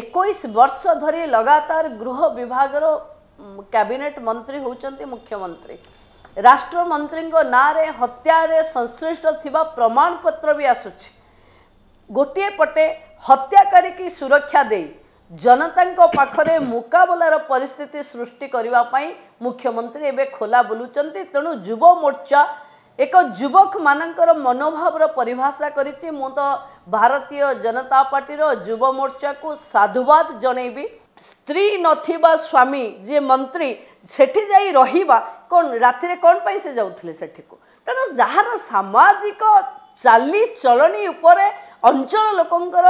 ଏକୋଇଶ ବର୍ଷ ଧରି ଲଗାତାର ଗୃହ ବିଭାଗର କ୍ୟାବିନେଟ୍ ମନ୍ତ୍ରୀ ହେଉଛନ୍ତି ମୁଖ୍ୟମନ୍ତ୍ରୀ ରାଷ୍ଟ୍ରମନ୍ତ୍ରୀଙ୍କ ନାଁରେ ହତ୍ୟାରେ ସଂଶ୍ଲିଷ୍ଟ ଥିବା ପ୍ରମାଣପତ୍ର ବି ଆସୁଛି ଗୋଟିଏ ପଟେ ହତ୍ୟା କରିକି ସୁରକ୍ଷା ଦେଇ ଜନତାଙ୍କ ପାଖରେ ମୁକାବିଲାର ପରିସ୍ଥିତି ସୃଷ୍ଟି କରିବା ପାଇଁ ମୁଖ୍ୟମନ୍ତ୍ରୀ ଏବେ ଖୋଲା ବୁଲୁଛନ୍ତି ତେଣୁ ଯୁବ ମୋର୍ଚ୍ଚା ଏକ ଯୁବକମାନଙ୍କର ମନୋଭାବର ପରିଭାଷା କରିଛି ମୁଁ ତ ଭାରତୀୟ ଜନତା ପାର୍ଟିର ଯୁବମୋର୍ଚ୍ଚାକୁ ସାଧୁବାଦ ଜଣେଇବି ସ୍ତ୍ରୀ ନଥିବା ସ୍ୱାମୀ ଯିଏ ମନ୍ତ୍ରୀ ସେଠି ଯାଇ ରହିବା କ'ଣ ରାତିରେ କ'ଣ ପାଇଁ ସେ ଯାଉଥିଲେ ସେଠିକୁ ତେଣୁ ଯାହାର ସାମାଜିକ ଚାଲିଚଳଣି ଉପରେ ଅଞ୍ଚଳ ଲୋକଙ୍କର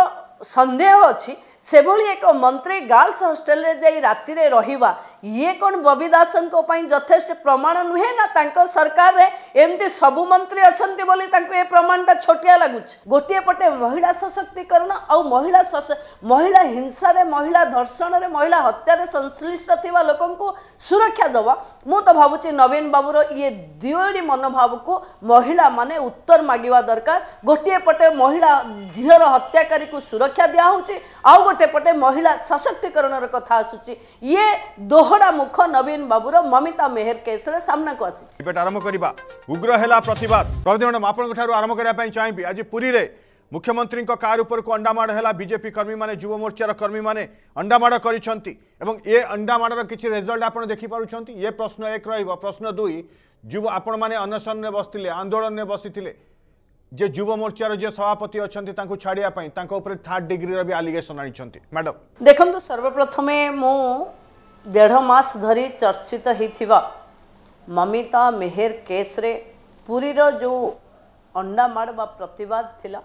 ସନ୍ଦେହ ଅଛି ସେଭଳି ଏକ ମନ୍ତ୍ରୀ ଗାର୍ଲସ୍ ହଷ୍ଟେଲରେ ଯାଇ ରାତିରେ ରହିବା ଇଏ କ'ଣ ବବି ଦାସଙ୍କ ପାଇଁ ଯଥେଷ୍ଟ ପ୍ରମାଣ ନୁହେଁ ନା ତାଙ୍କ ସରକାରରେ ଏମିତି ସବୁ ମନ୍ତ୍ରୀ ଅଛନ୍ତି ବୋଲି ତାଙ୍କୁ ଏ ପ୍ରମାଣଟା ଛୋଟିଆ ଲାଗୁଛି ଗୋଟିଏ ପଟେ ମହିଳା ସଶକ୍ତିକରଣ ଆଉ ମହିଳା ମହିଳା ହିଂସାରେ ମହିଳା ଧର୍ଷଣରେ ମହିଳା ହତ୍ୟାରେ ସଂଶ୍ଳିଷ୍ଟ ଥିବା ଲୋକଙ୍କୁ ସୁରକ୍ଷା ଦେବା ମୁଁ ତ ଭାବୁଛି ନବୀନ ବାବୁର ଇଏ ଦୁଇଟି ମନୋଭାବକୁ ମହିଳାମାନେ ଉତ୍ତର ମାଗିବା ଦରକାର ଗୋଟିଏ ପଟେ ମହିଳା ଝିଅର ହତ୍ୟାକାରୀକୁ ସୁରକ୍ଷା ସୁରକ୍ଷା ଦିଆହେଉଛି ଆଉ ଗୋଟେ ପଟେ ମହିଳା ସଶକ୍ତିକରଣର କଥା ଆସୁଛି ଇଏ ଦୋହଡ଼ା ମୁଖ ନବୀନ ବାବୁର ମମିତା ମେହେର କେସ୍ରେ ସାମ୍ନାକୁ ଆସିଛି ଡିବେଟ୍ ଆରମ୍ଭ କରିବା ଉଗ୍ର ହେଲା ପ୍ରତିବାଦ ପ୍ରବୀଣ ମ୍ୟାଡ଼ାମ୍ ଆପଣଙ୍କ ଠାରୁ ଆରମ୍ଭ କରିବା ପାଇଁ ଚାହିଁବି ଆଜି ପୁରୀରେ ମୁଖ୍ୟମନ୍ତ୍ରୀଙ୍କ କାର୍ ଉପରକୁ ଅଣ୍ଡାମାଡ଼ ହେଲା ବିଜେପି କର୍ମୀମାନେ ଯୁବମୋର୍ଚ୍ଚାର କର୍ମୀମାନେ ଅଣ୍ଡାମାଡ଼ କରିଛନ୍ତି ଏବଂ ଏ ଅଣ୍ଡାମାଡ଼ର କିଛି ରେଜଲ୍ଟ ଆପଣ ଦେଖିପାରୁଛନ୍ତି ଏ ପ୍ରଶ୍ନ ଏକ ରହିବ ପ୍ରଶ୍ନ ଦୁଇ ଯୁବ ଆପଣମାନେ ଅନଶନରେ ବସିଥିଲେ ଆନ୍ଦୋଳନରେ ବସିଥିଲେ ଯେ ଯୁବ ମୋର୍ଚ୍ଚାର ଯିଏ ସଭାପତି ଅଛନ୍ତି ତାଙ୍କୁ ଛାଡିବା ପାଇଁ ତାଙ୍କ ଉପରେ ଥାର୍ଡ ଡିଗ୍ରୀର ବି ଆଲିଗେସନ୍ ଆଣିଛନ୍ତି ମ୍ୟାଡମ୍ ଦେଖନ୍ତୁ ସର୍ବପ୍ରଥମେ ମୁଁ ଦେଢ଼ ମାସ ଧରି ଚର୍ଚ୍ଚିତ ହୋଇଥିବା ମମିତା ମେହେର କେସ୍ରେ ପୁରୀର ଯେଉଁ ଅଣ୍ଡାମାଡ଼ ବା ପ୍ରତିବାଦ ଥିଲା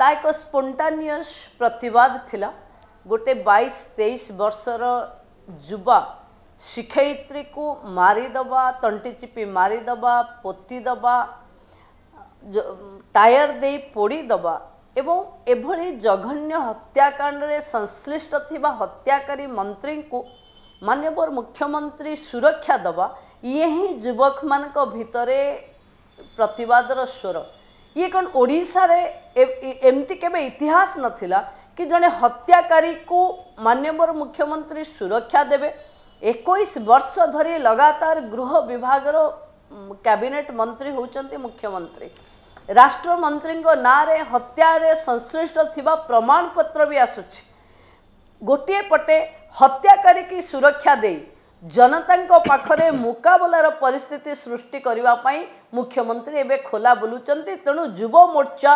ତା ଏକ ସ୍ପୋଣ୍ଟାନିୟସ୍ ପ୍ରତିବାଦ ଥିଲା ଗୋଟେ ବାଇଶ ତେଇଶ ବର୍ଷର ଯୁବା ଶିକ୍ଷୟିତ୍ରୀକୁ ମାରିଦେବା ତଣ୍ଟି ଚିପି ମାରିଦେବା ପୋତିଦେବା ଟାୟାର ଦେଇ ପୋଡ଼ିଦେବା ଏବଂ ଏଭଳି ଜଘନ୍ୟ ହତ୍ୟାକାଣ୍ଡରେ ସଂଶ୍ଳିଷ୍ଟ ଥିବା ହତ୍ୟାକାରୀ ମନ୍ତ୍ରୀଙ୍କୁ ମାନ୍ୟବର ମୁଖ୍ୟମନ୍ତ୍ରୀ ସୁରକ୍ଷା ଦେବା ଇଏ ହିଁ ଯୁବକମାନଙ୍କ ଭିତରେ ପ୍ରତିବାଦର ସ୍ୱର ଇଏ କ'ଣ ଓଡ଼ିଶାରେ ଏମିତି କେବେ ଇତିହାସ ନଥିଲା କି ଜଣେ ହତ୍ୟାକାରୀକୁ ମାନ୍ୟବର ମୁଖ୍ୟମନ୍ତ୍ରୀ ସୁରକ୍ଷା ଦେବେ ଏକୋଇଶ ବର୍ଷ ଧରି ଲଗାତାର ଗୃହ ବିଭାଗର କ୍ୟାବିନେଟ୍ ମନ୍ତ୍ରୀ ହେଉଛନ୍ତି ମୁଖ୍ୟମନ୍ତ୍ରୀ ରାଷ୍ଟ୍ରମନ୍ତ୍ରୀଙ୍କ ନାଁରେ ହତ୍ୟାରେ ସଂଶ୍ଳିଷ୍ଟ ଥିବା ପ୍ରମାଣପତ୍ର ବି ଆସୁଛି ଗୋଟିଏ ପଟେ ହତ୍ୟା କରିକି ସୁରକ୍ଷା ଦେଇ ଜନତାଙ୍କ ପାଖରେ ମୁକାବିଲାର ପରିସ୍ଥିତି ସୃଷ୍ଟି କରିବା ପାଇଁ ମୁଖ୍ୟମନ୍ତ୍ରୀ ଏବେ ଖୋଲା ବୁଲୁଛନ୍ତି ତେଣୁ ଯୁବ ମୋର୍ଚ୍ଚା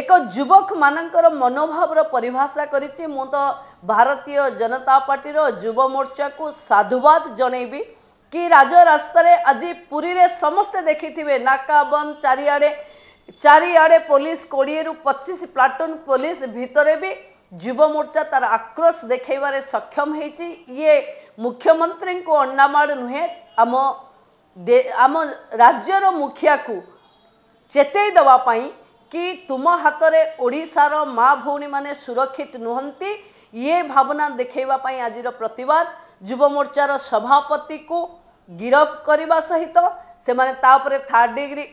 ଏକ ଯୁବକମାନଙ୍କର ମନୋଭାବର ପରିଭାଷା କରିଛି ମୁଁ ତ ଭାରତୀୟ ଜନତା ପାର୍ଟିର ଯୁବ ମୋର୍ଚ୍ଚାକୁ ସାଧୁବାଦ ଜଣେଇବି କି ରାଜରାସ୍ତାରେ ଆଜି ପୁରୀରେ ସମସ୍ତେ ଦେଖିଥିବେ ନାକା ବନ୍ଦ ଚାରିଆଡ଼େ চারিআড়ে পুলিশ কোড়িয়েরু পঁচিশ প্লাটুন পুলিশ ভিতরে বি যুবমোর্চা তার আক্রোশ দেখাইবার সক্ষম হয়েছি ইয়ে মুখ্যমন্ত্রী অন্নামাড় নুহে আম আম রাজ্যর মুখিয়াকু চেতাই দেওয়া କି ତୁମ ହାତରେ ଓଡ଼ିଶାର ମା ଭଉଣୀମାନେ ସୁରକ୍ଷିତ ନୁହନ୍ତି ଇଏ ଭାବନା ଦେଖାଇବା ପାଇଁ ଆଜିର ପ୍ରତିବାଦ ଯୁବମୋର୍ଚ୍ଚାର ସଭାପତିକୁ ଗିରଫ କରିବା ସହିତ ସେମାନେ ତା ଉପରେ ଥାର୍ଡ଼ ଡିଗ୍ରୀ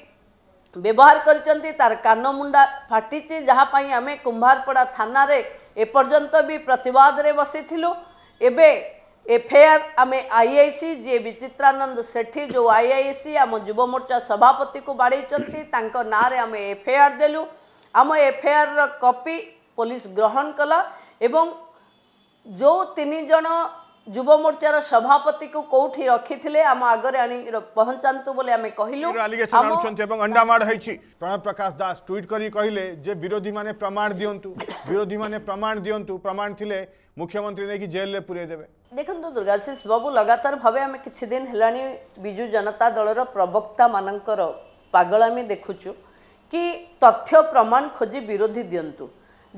ବ୍ୟବହାର କରିଛନ୍ତି ତାର କାନମୁଣ୍ଡା ଫାଟିଛି ଯାହା ପାଇଁ ଆମେ କୁମ୍ଭାରପଡ଼ା ଥାନାରେ ଏପର୍ଯ୍ୟନ୍ତ ବି ପ୍ରତିବାଦରେ ବସିଥିଲୁ ଏବେ ଏଫ୍ଆଇଆର୍ ଆମେ ଆଇ ଆଇ ସି ଯିଏ ବିଚିତ୍ରାନନ୍ଦ ସେଠୀ ଯେଉଁ ଆଇ ଆଇ ସି ଆମ ଯୁବମୋର୍ଚ୍ଚା ସଭାପତିକୁ ବାଡ଼େଇଛନ୍ତି ତାଙ୍କ ନାଁରେ ଆମେ ଏଫ୍ଆଇଆର୍ ଦେଲୁ ଆମ ଏଫ୍ଆଇଆର୍ର କପି ପୋଲିସ ଗ୍ରହଣ କଲା ଏବଂ ଯେଉଁ ତିନି ଜଣ যুব মোর্চার সভাপতি কোটি রক্ষি আম আগে আনি পহঞ্চান্তু বলে আমি কহিলু এবং অন্ডামাড হইছি প্রণব প্রকাশ দাস টুইট করে কহিলে যে বিরোধী মানে প্রমাণ দিয়ন্তু বিরোধী মানে প্রমাণ দিয়ন্তু প্রমাণ থিলে মুখ্যমন্ত্রী নেকি জেলে পুরাই দেবে দেখুন দুর্গাশিষ বাবু লগাতার ভাবে আমি কিছু দিন হেলানি বিজু জনতা দলর প্রবক্তা মানকর পাগলামি দেখুছু কি তথ্য প্রমাণ খোঁজি বিরোধী দিয়ন্তু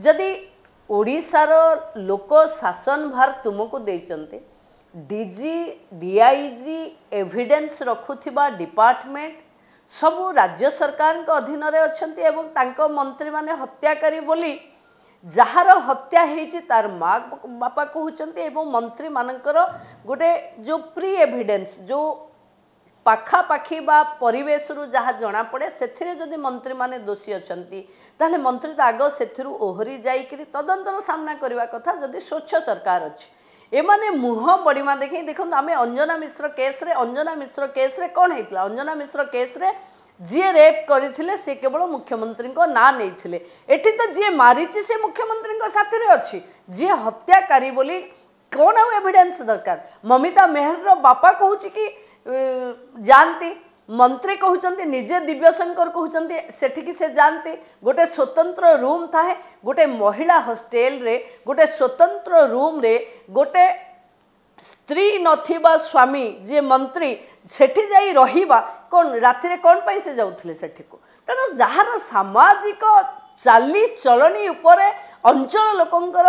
যদি ओडार लोक शासन भार तुमको देखते डीजी, डीआईजी, एविडेंस रखुवा डिपार्टमेंट सब राज्य सरकार के अधीन अच्छा मंत्री मैंने हत्याकारी बोली जार हत्या तार माँ बापा कहते मंत्री मानकर गोटे जो प्रि एविडेंस जो ପାଖାପାଖି ବା ପରିବେଶରୁ ଯାହା ଜଣାପଡ଼େ ସେଥିରେ ଯଦି ମନ୍ତ୍ରୀମାନେ ଦୋଷୀ ଅଛନ୍ତି ତାହେଲେ ମନ୍ତ୍ରୀ ତ ଆଗ ସେଥିରୁ ଓହରି ଯାଇକିରି ତଦନ୍ତର ସାମ୍ନା କରିବା କଥା ଯଦି ସ୍ୱଚ୍ଛ ସରକାର ଅଛି ଏମାନେ ମୁହଁ ବଢ଼ିମା ଦେଖି ଦେଖନ୍ତୁ ଆମେ ଅଞ୍ଜନା ମିଶ୍ର କେସ୍ରେ ଅଞ୍ଜନା ମିଶ୍ର କେସ୍ରେ କ'ଣ ହେଇଥିଲା ଅଞ୍ଜନା ମିଶ୍ର କେସ୍ରେ ଯିଏ ରେପ୍ କରିଥିଲେ ସେ କେବଳ ମୁଖ୍ୟମନ୍ତ୍ରୀଙ୍କ ନାଁ ନେଇଥିଲେ ଏଠି ତ ଯିଏ ମାରିଛି ସେ ମୁଖ୍ୟମନ୍ତ୍ରୀଙ୍କ ସାଥିରେ ଅଛି ଯିଏ ହତ୍ୟାକାରୀ ବୋଲି କ'ଣ ଆଉ ଏଭିଡେନ୍ସ ଦରକାର ମମିତା ମେହରର ବାପା କହୁଛି କି जाती मंत्री कहते निजे दिव्यशंकर कहते सेठी से जाते गोटे स्वतंत्र रूम थाए गोटे महिला हस्टेल रे गोटे स्वतंत्र रूम रे गोटे स्त्री नथिबा स्वामी जे मंत्री सेठी जाई रहिबा कौन रातिर कौन पाई से जाऊ को तेणु जार सामाजिक चाली चलनी उपरे अंचल लोकंर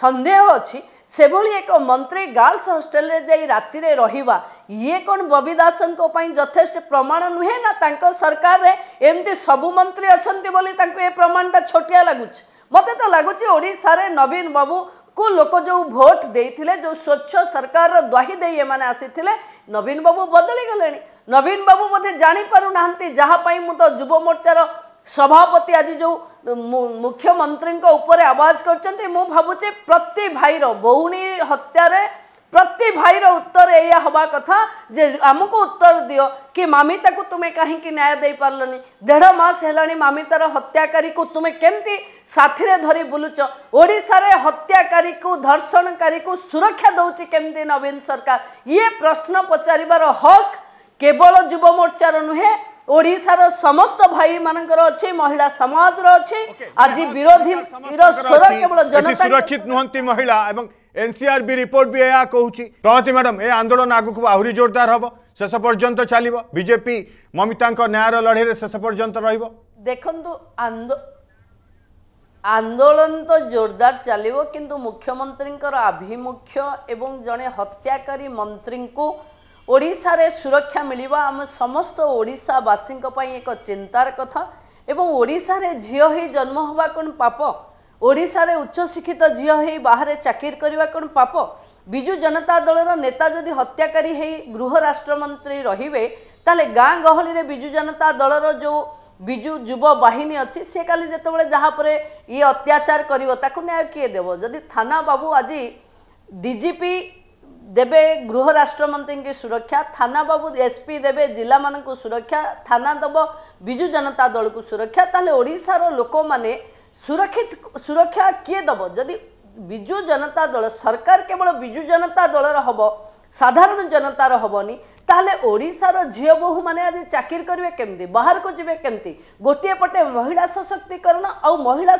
संदेह अच्छी ସେଭଳି ଏକ ମନ୍ତ୍ରୀ ଗାର୍ଲସ ହଷ୍ଟେଲରେ ଯାଇ ରାତିରେ ରହିବା ଇଏ କ'ଣ ବବି ଦାସଙ୍କ ପାଇଁ ଯଥେଷ୍ଟ ପ୍ରମାଣ ନୁହେଁ ନା ତାଙ୍କ ସରକାରରେ ଏମିତି ସବୁ ମନ୍ତ୍ରୀ ଅଛନ୍ତି ବୋଲି ତାଙ୍କୁ ଏ ପ୍ରମାଣଟା ଛୋଟିଆ ଲାଗୁଛି ମୋତେ ତ ଲାଗୁଛି ଓଡ଼ିଶାରେ ନବୀନ ବାବୁ को लोक जो भोट देते जो स्वच्छ सरकार द्वाही दे ये आसी नवीन बाबू बदली गले नवीन बाबू बोधे जापार जहाँपाई मुझ तो युव मोर्चार ସଭାପତି ଆଜି ଯେଉଁ ମୁଖ୍ୟମନ୍ତ୍ରୀଙ୍କ ଉପରେ ଆବାଜ କରିଛନ୍ତି ମୁଁ ଭାବୁଛି ପ୍ରତି ଭାଇର ଭଉଣୀ ହତ୍ୟାରେ ପ୍ରତି ଭାଇର ଉତ୍ତର ଏଇଆ ହେବା କଥା ଯେ ଆମକୁ ଉତ୍ତର ଦିଅ କି ମାମିତାକୁ ତୁମେ କାହିଁକି ନ୍ୟାୟ ଦେଇପାରିଲନି ଦେଢ଼ ମାସ ହେଲାଣି ମାମିତାର ହତ୍ୟାକାରୀକୁ ତୁମେ କେମିତି ସାଥିରେ ଧରି ବୁଲୁଛ ଓଡ଼ିଶାରେ ହତ୍ୟାକାରୀକୁ ଧର୍ଷଣକାରୀକୁ ସୁରକ୍ଷା ଦେଉଛି କେମିତି ନବୀନ ସରକାର ଇଏ ପ୍ରଶ୍ନ ପଚାରିବାର ହକ୍ କେବଳ ଯୁବ ମୋର୍ଚ୍ଚାର ନୁହେଁ ଓଡ଼ିଶାର ସମସ୍ତ ଭାଇମାନଙ୍କର ଅଛି ମହିଳା ସମାଜର ଅଛି ଆଜି ବିରୋଧୀର ସ୍ୱର କେବଳ ଜନତା ସୁରକ୍ଷିତ ନୁହନ୍ତି ମହିଳା ଏବଂ ଏନ୍ସିଆର୍ବି ରିପୋର୍ଟ ବି ଏହା କହୁଛି ପ୍ରହତି ମ୍ୟାଡ଼ାମ୍ ଏ ଆନ୍ଦୋଳନ ଆଗକୁ ଆହୁରି ଜୋରଦାର ହେବ ଶେଷ ପର୍ଯ୍ୟନ୍ତ ଚାଲିବ ବିଜେପି ମମିତାଙ୍କ ନ୍ୟାୟର ଲଢ଼େଇରେ ଶେଷ ପର୍ଯ୍ୟନ୍ତ ରହିବ ଦେଖନ୍ତୁ ଆନ୍ଦୋଳନ ତ ଜୋରଦାର ଚାଲିବ କିନ୍ତୁ ମୁଖ୍ୟମନ୍ତ୍ରୀଙ୍କର ଆଭିମୁଖ୍ୟ ଏବଂ ଜଣେ ହତ୍ୟାକାରୀ ମନ୍ତ୍ରୀଙ୍କୁ ଓଡ଼ିଶାରେ ସୁରକ୍ଷା ମିଳିବା ଆମ ସମସ୍ତ ଓଡ଼ିଶାବାସୀଙ୍କ ପାଇଁ ଏକ ଚିନ୍ତାର କଥା ଏବଂ ଓଡ଼ିଶାରେ ଝିଅ ହେଇ ଜନ୍ମ ହେବା କ'ଣ ପାପ ଓଡ଼ିଶାରେ ଉଚ୍ଚଶିକ୍ଷିତ ଝିଅ ହେଇ ବାହାରେ ଚାକିରି କରିବା କ'ଣ ପାପ ବିଜୁ ଜନତା ଦଳର ନେତା ଯଦି ହତ୍ୟାକାରୀ ହେଇ ଗୃହ ରାଷ୍ଟ୍ରମନ୍ତ୍ରୀ ରହିବେ ତାହେଲେ ଗାଁ ଗହଳିରେ ବିଜୁ ଜନତା ଦଳର ଯେଉଁ ବିଜୁ ଯୁବ ବାହିନୀ ଅଛି ସେ କାଲି ଯେତେବେଳେ ଯାହା ପରେ ଇଏ ଅତ୍ୟାଚାର କରିବ ତାକୁ ନ୍ୟାୟ କିଏ ଦେବ ଯଦି ଥାନା ବାବୁ ଆଜି ଡି ଜି ପି ଦେବେ ଗୃହ ରାଷ୍ଟ୍ରମନ୍ତ୍ରୀଙ୍କୁ ସୁରକ୍ଷା ଥାନା ବାବୁ ଏସ୍ପି ଦେବେ ଜିଲ୍ଲାମାନଙ୍କୁ ସୁରକ୍ଷା ଥାନା ଦେବ ବିଜୁ ଜନତା ଦଳକୁ ସୁରକ୍ଷା ତାହେଲେ ଓଡ଼ିଶାର ଲୋକମାନେ ସୁରକ୍ଷିତ ସୁରକ୍ଷା କିଏ ଦେବ ଯଦି ବିଜୁ ଜନତା ଦଳ ସରକାର କେବଳ ବିଜୁ ଜନତା ଦଳର ହେବ ସାଧାରଣ ଜନତାର ହେବନି ତାହେଲେ ଓଡ଼ିଶାର ଝିଅ ବୋହୂମାନେ ଆଜି ଚାକିରି କରିବେ କେମିତି ବାହାରକୁ ଯିବେ କେମିତି ଗୋଟିଏ ପଟେ ମହିଳା ସଶକ୍ତିକରଣ ଆଉ ମହିଳା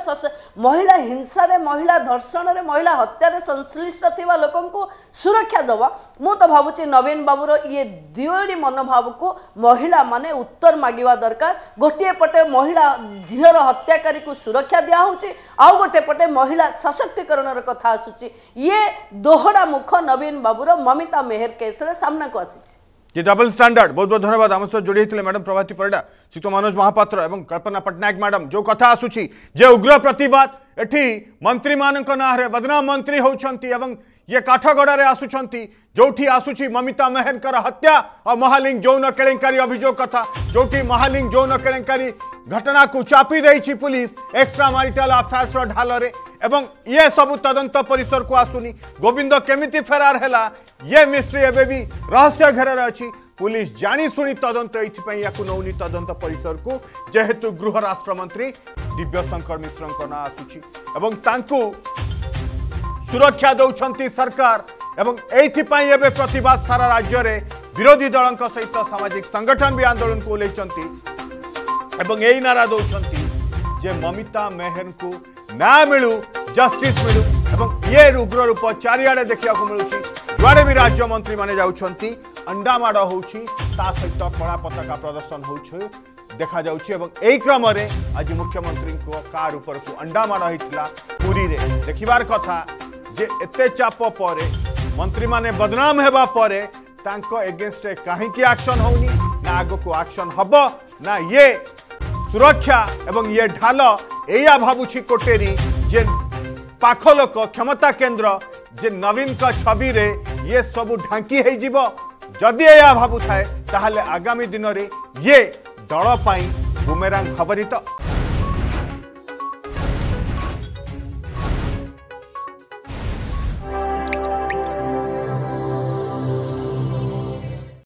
ମହିଳା ହିଂସାରେ ମହିଳା ଧର୍ଷଣରେ ମହିଳା ହତ୍ୟାରେ ସଂଶ୍ଲିଷ୍ଟ ଥିବା ଲୋକଙ୍କୁ ସୁରକ୍ଷା ଦେବ ମୁଁ ତ ଭାବୁଛି ନବୀନ ବାବୁର ଇଏ ଦିଓଡ଼ି ମନୋଭାବକୁ ମହିଳାମାନେ ଉତ୍ତର ମାଗିବା ଦରକାର ଗୋଟିଏ ପଟେ ମହିଳା ଝିଅର ହତ୍ୟାକାରୀକୁ ସୁରକ୍ଷା ଦିଆହେଉଛି ଆଉ ଗୋଟେ ପଟେ ମହିଳା ସଶକ୍ତିକରଣର କଥା ଆସୁଛି ଇଏ ଦୋହଡ଼ା ମୁଖ ନବୀନ ବାବୁର ମମିତା ମେହେର କେସ୍ରେ ସାମ୍ନାକୁ ଆସିଛି ये डबल स्टाडार्ड बहुत बहुत धन्यवाद आम सहित जोड़ी होते मैडम प्रभाती पड़ा शीत मनोज महापात्र कल्पना पट्टनायक मैडम जो कथा आसू जे उग्र प्रतवाद एटी मंत्री मानक बदनाम मंत्री होती ये काठगड़े आसुंच जो भी आसूरी ममिता मेहर हत्या और महालिंग जौन के अभोग कथ जो महालिंग जौन के घटना को चापी दे पुलिस एक्सट्रा मारिटाला फैसला ढाल ଏବଂ ଇଏ ସବୁ ତଦନ୍ତ ପରିସରକୁ ଆସୁନି ଗୋବିନ୍ଦ କେମିତି ଫେରାର ହେଲା ଇଏ ମିସ୍ତ୍ରି ଏବେ ବି ରହସ୍ୟ ଘେରରେ ଅଛି ପୁଲିସ ଜାଣିଶୁଣି ତଦନ୍ତ ଏଇଥିପାଇଁ ୟାକୁ ନେଉନି ତଦନ୍ତ ପରିସରକୁ ଯେହେତୁ ଗୃହ ରାଷ୍ଟ୍ରମନ୍ତ୍ରୀ ଦିବ୍ୟଶଙ୍କର ମିଶ୍ରଙ୍କ ନାଁ ଆସୁଛି ଏବଂ ତାଙ୍କୁ ସୁରକ୍ଷା ଦେଉଛନ୍ତି ସରକାର ଏବଂ ଏଇଥିପାଇଁ ଏବେ ପ୍ରତିବାଦ ସାରା ରାଜ୍ୟରେ ବିରୋଧୀ ଦଳଙ୍କ ସହିତ ସାମାଜିକ ସଂଗଠନ ବି ଆନ୍ଦୋଳନକୁ ଓହ୍ଲାଇଛନ୍ତି ଏବଂ ଏଇ ନାରା ଦେଉଛନ୍ତି ଯେ ମମିତା ମେହେରଙ୍କୁ ନା ମିଳୁ जस्टिस मिलू ये रुग्र रूप चारिड़े देखा मिलूँ जुआड़े भी राज्य मंत्री मैंने अंडामाड़ हो सहित कला पता प्रदर्शन हो देखा यही क्रम आज मुख्यमंत्री कार ऊपर को अंडामाड़ होता पुरी में देखार कथा जे एत चाप पर मंत्री मैंने बदनाम होगापर एगेस्ट कहीं आक्शन हो आग को आक्शन हम ना ये सुरक्षा एवं ये ढाल या भावुँ कोटेरी जे ପାଖଲୋକ କ୍ଷମତା କେନ୍ଦ୍ର ଯେ ନବୀନଙ୍କ ଛବିରେ ଇଏ ସବୁ ଢାଙ୍କି ହେଇଯିବ ଯଦି ଏହା ଭାବୁଥାଏ ତାହେଲେ ଆଗାମୀ ଦିନରେ ଇଏ ଦଳ ପାଇଁ ବୁମେରାଙ୍ଗ ହବ ତ